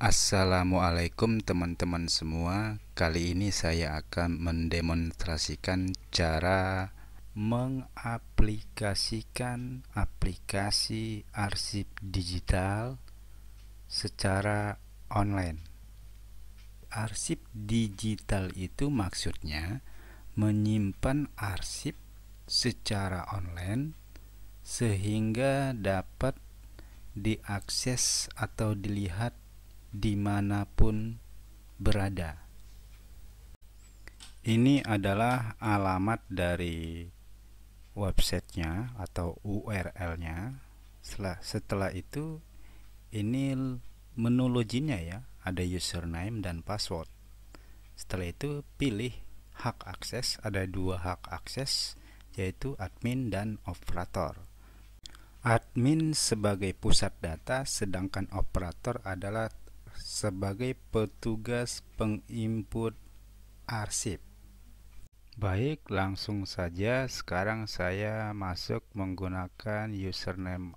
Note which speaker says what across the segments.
Speaker 1: Assalamualaikum teman-teman semua Kali ini saya akan mendemonstrasikan cara mengaplikasikan aplikasi arsip digital secara online Arsip digital itu maksudnya menyimpan arsip secara online sehingga dapat diakses atau dilihat dimanapun berada. Ini adalah alamat dari websitenya atau URL-nya. Setelah, setelah itu ini menu loginnya ya, ada username dan password. Setelah itu pilih hak akses, ada dua hak akses yaitu admin dan operator. Admin sebagai pusat data sedangkan operator adalah sebagai petugas penginput arsip. Baik, langsung saja sekarang saya masuk menggunakan username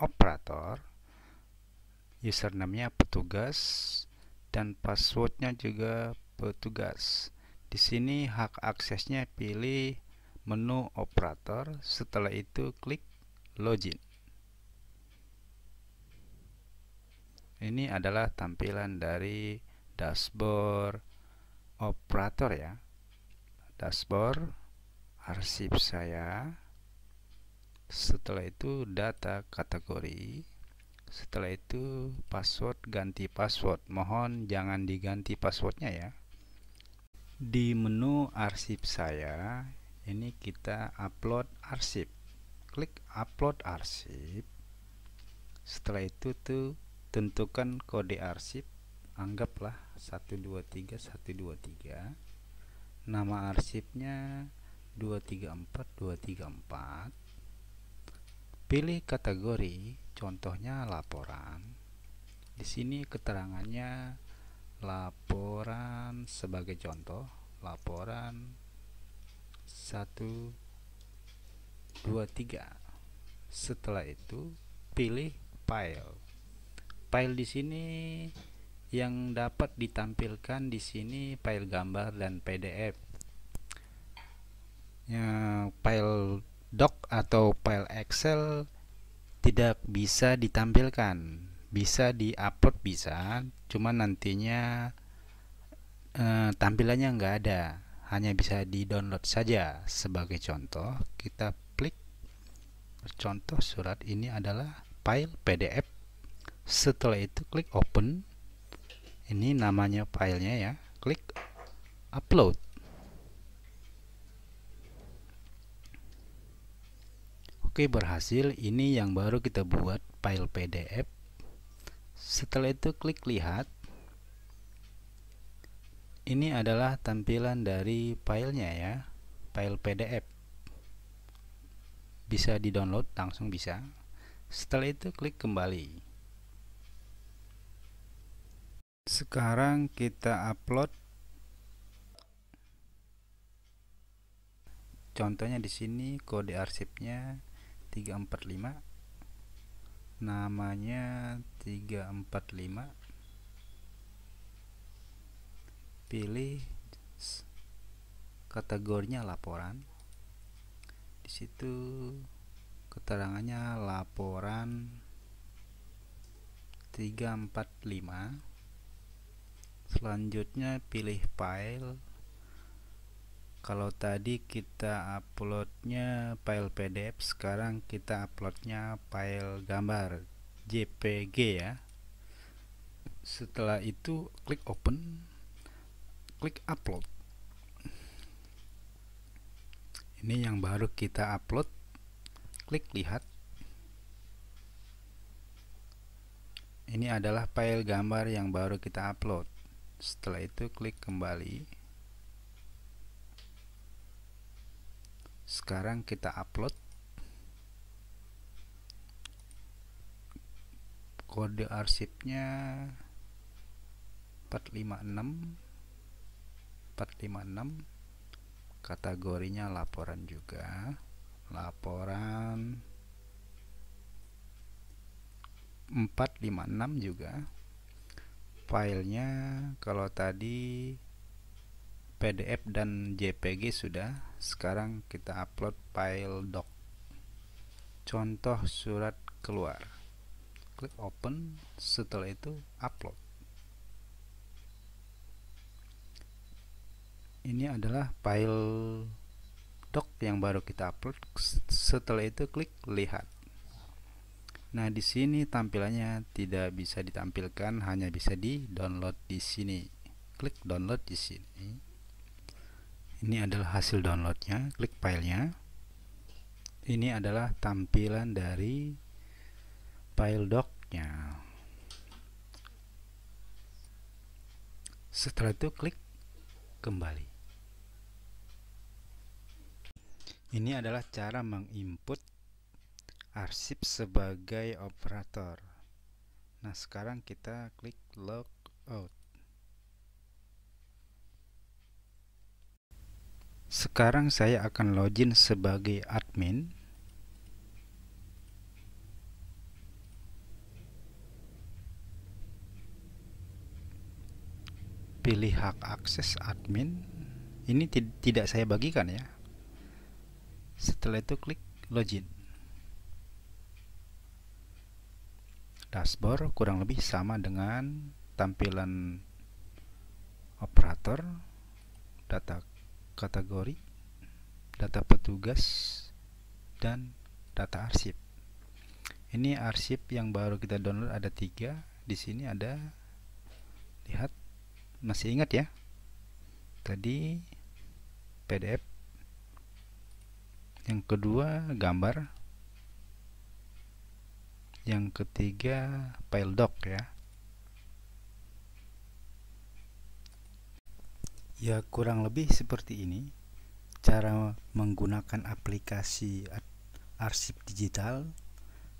Speaker 1: operator. Username-nya petugas dan passwordnya juga petugas. Di sini hak aksesnya pilih menu operator, setelah itu klik login. ini adalah tampilan dari dashboard operator ya dashboard arsip saya setelah itu data kategori setelah itu password ganti password mohon jangan diganti passwordnya ya di menu arsip saya ini kita upload arsip klik upload arsip setelah itu tuh tentukan kode arsip anggaplah 123 123 nama arsipnya 234 234 pilih kategori contohnya laporan di sini keterangannya laporan sebagai contoh laporan 123 setelah itu pilih file file di sini yang dapat ditampilkan di sini file gambar dan PDF ya, file doc atau file Excel tidak bisa ditampilkan bisa diupload bisa cuman nantinya eh, tampilannya nggak ada hanya bisa di download saja sebagai contoh kita klik contoh surat ini adalah file PDF setelah itu klik open ini namanya filenya ya klik upload oke berhasil ini yang baru kita buat file pdf setelah itu klik lihat ini adalah tampilan dari filenya ya file pdf bisa di download langsung bisa setelah itu klik kembali sekarang kita upload contohnya di sini kode arsipnya 345 namanya 345 pilih kategorinya laporan di situ keterangannya laporan 345 selanjutnya pilih file kalau tadi kita uploadnya file pdf sekarang kita uploadnya file gambar jpg ya setelah itu klik open klik upload ini yang baru kita upload klik lihat ini adalah file gambar yang baru kita upload setelah itu klik kembali sekarang kita upload kode arsipnya 456 456 kategorinya laporan juga laporan 456 juga filenya kalau tadi PDF dan JPG sudah sekarang kita upload file doc contoh surat keluar klik open setelah itu upload ini adalah file doc yang baru kita upload setelah itu klik lihat Nah, di sini tampilannya tidak bisa ditampilkan, hanya bisa di-download di sini. Klik download di sini. Ini adalah hasil downloadnya, klik filenya. Ini adalah tampilan dari file doc-nya. Setelah itu klik kembali. Ini adalah cara menginput arsip sebagai operator nah sekarang kita klik logout sekarang saya akan login sebagai admin pilih hak akses admin ini tidak saya bagikan ya setelah itu klik login dashboard kurang lebih sama dengan tampilan operator data kategori data petugas dan data arsip ini arsip yang baru kita download ada tiga di sini ada lihat masih ingat ya tadi PDF yang kedua gambar yang ketiga file doc ya ya kurang lebih seperti ini cara menggunakan aplikasi arsip digital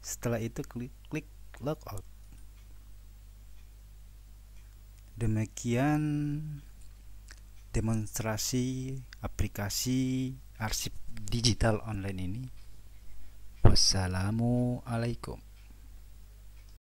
Speaker 1: setelah itu klik klik logout demikian demonstrasi aplikasi arsip digital online ini wassalamualaikum